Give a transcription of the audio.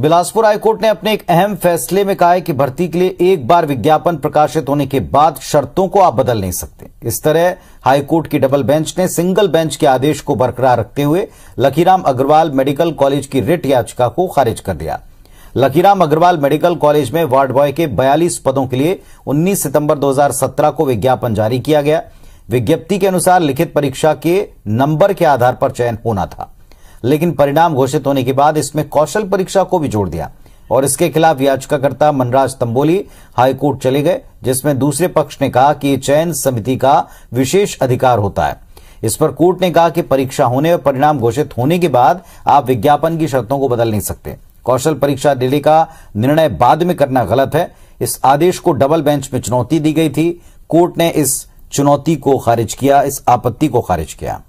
Bilaspur high court ने अपने एक अहम फैसले में कहा है कि भर्ती के लिए एक बार विज्ञापन प्रकाशित होने के बाद शर्तों को आप बदल नहीं सकते इस तरह हाईकोर्ट की डबल बेंच ने सिंगल बेंच के आदेश को बरकरार रखते हुए लकीराम अग्रवाल मेडिकल कॉलेज की रिट याचिका को खारिज कर दिया लकीराम अग्रवाल मेडिकल कॉलेज में वार्ड बॉय के बयालीस पदों के लिए उन्नीस सितंबर दो को विज्ञापन जारी किया गया विज्ञप्ति के अनुसार लिखित परीक्षा के नंबर के आधार पर चयन होना था लेकिन परिणाम घोषित होने के बाद इसमें कौशल परीक्षा को भी जोड़ दिया और इसके खिलाफ याचिकाकर्ता मनराज तंबोली हाईकोर्ट चले गए जिसमें दूसरे पक्ष ने कहा कि चयन समिति का विशेष अधिकार होता है इस पर कोर्ट ने कहा कि परीक्षा होने और परिणाम घोषित होने के बाद आप विज्ञापन की शर्तों को बदल नहीं सकते कौशल परीक्षा देने का निर्णय बाद में करना गलत है इस आदेश को डबल बेंच में चुनौती दी गई थी कोर्ट ने इस चुनौती को खारिज किया इस आपत्ति को खारिज किया